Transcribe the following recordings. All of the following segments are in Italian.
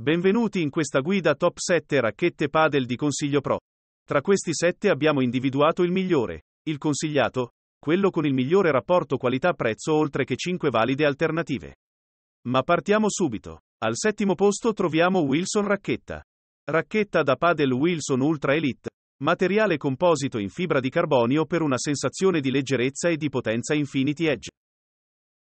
Benvenuti in questa guida top 7 racchette padel di Consiglio Pro. Tra questi 7 abbiamo individuato il migliore, il consigliato, quello con il migliore rapporto qualità-prezzo oltre che 5 valide alternative. Ma partiamo subito. Al settimo posto troviamo Wilson Racchetta. Racchetta da padel Wilson Ultra Elite, materiale composito in fibra di carbonio per una sensazione di leggerezza e di potenza Infinity Edge.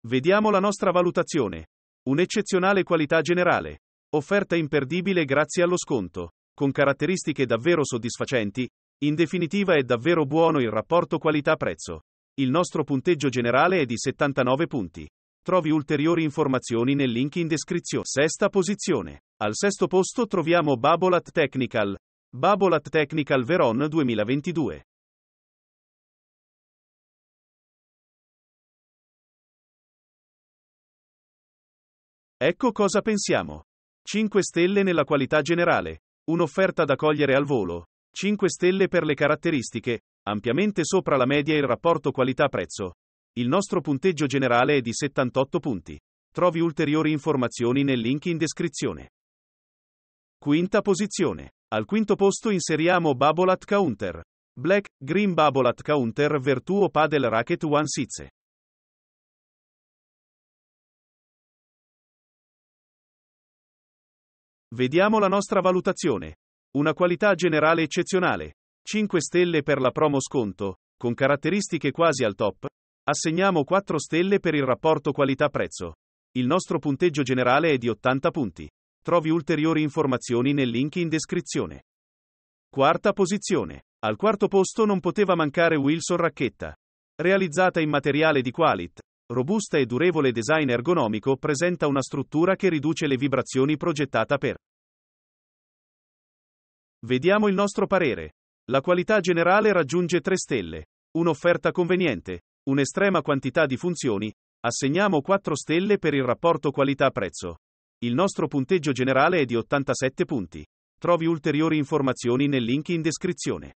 Vediamo la nostra valutazione. Un'eccezionale qualità generale Offerta imperdibile grazie allo sconto. Con caratteristiche davvero soddisfacenti, in definitiva è davvero buono il rapporto qualità-prezzo. Il nostro punteggio generale è di 79 punti. Trovi ulteriori informazioni nel link in descrizione. Sesta posizione. Al sesto posto troviamo Babolat Technical. Babolat Technical Veron 2022. Ecco cosa pensiamo. 5 stelle nella qualità generale. Un'offerta da cogliere al volo. 5 stelle per le caratteristiche, ampiamente sopra la media il rapporto qualità-prezzo. Il nostro punteggio generale è di 78 punti. Trovi ulteriori informazioni nel link in descrizione. Quinta posizione. Al quinto posto inseriamo Bubble at Counter. Black, Green Bubble at Counter Vertuo Padel Racket One Size. Vediamo la nostra valutazione. Una qualità generale eccezionale. 5 stelle per la promo sconto, con caratteristiche quasi al top. Assegniamo 4 stelle per il rapporto qualità-prezzo. Il nostro punteggio generale è di 80 punti. Trovi ulteriori informazioni nel link in descrizione. Quarta posizione. Al quarto posto non poteva mancare Wilson Racchetta. Realizzata in materiale di Qualit, robusta e durevole design ergonomico presenta una struttura che riduce le vibrazioni progettata per Vediamo il nostro parere. La qualità generale raggiunge 3 stelle. Un'offerta conveniente. Un'estrema quantità di funzioni. Assegniamo 4 stelle per il rapporto qualità-prezzo. Il nostro punteggio generale è di 87 punti. Trovi ulteriori informazioni nel link in descrizione.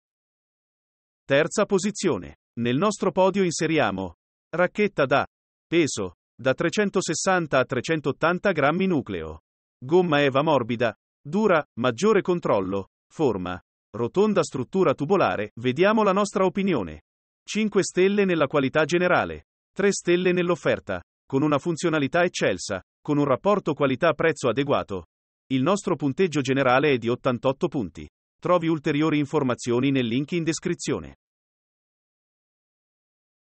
Terza posizione. Nel nostro podio inseriamo racchetta da peso da 360 a 380 grammi nucleo. Gomma EVA morbida, dura, maggiore controllo, Forma. Rotonda struttura tubolare, vediamo la nostra opinione. 5 stelle nella qualità generale. 3 stelle nell'offerta. Con una funzionalità eccelsa. Con un rapporto qualità-prezzo adeguato. Il nostro punteggio generale è di 88 punti. Trovi ulteriori informazioni nel link in descrizione.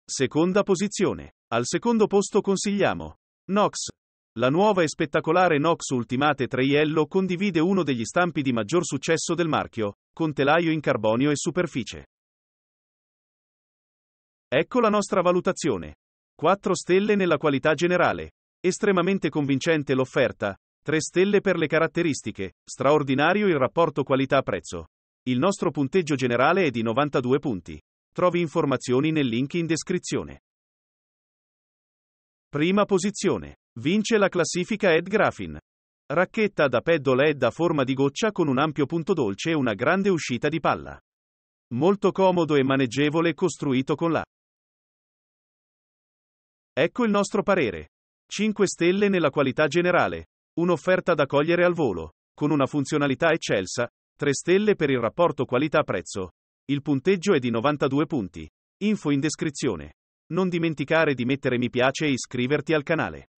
Seconda posizione. Al secondo posto consigliamo Nox, la nuova e spettacolare Nox Ultimate 3 Traiello condivide uno degli stampi di maggior successo del marchio, con telaio in carbonio e superficie. Ecco la nostra valutazione. 4 stelle nella qualità generale. Estremamente convincente l'offerta. 3 stelle per le caratteristiche. Straordinario il rapporto qualità-prezzo. Il nostro punteggio generale è di 92 punti. Trovi informazioni nel link in descrizione. Prima posizione. Vince la classifica Ed Grafin. Racchetta da peddola LED a forma di goccia con un ampio punto dolce e una grande uscita di palla. Molto comodo e maneggevole costruito con la. Ecco il nostro parere. 5 stelle nella qualità generale. Un'offerta da cogliere al volo. Con una funzionalità eccelsa. 3 stelle per il rapporto qualità-prezzo. Il punteggio è di 92 punti. Info in descrizione. Non dimenticare di mettere mi piace e iscriverti al canale.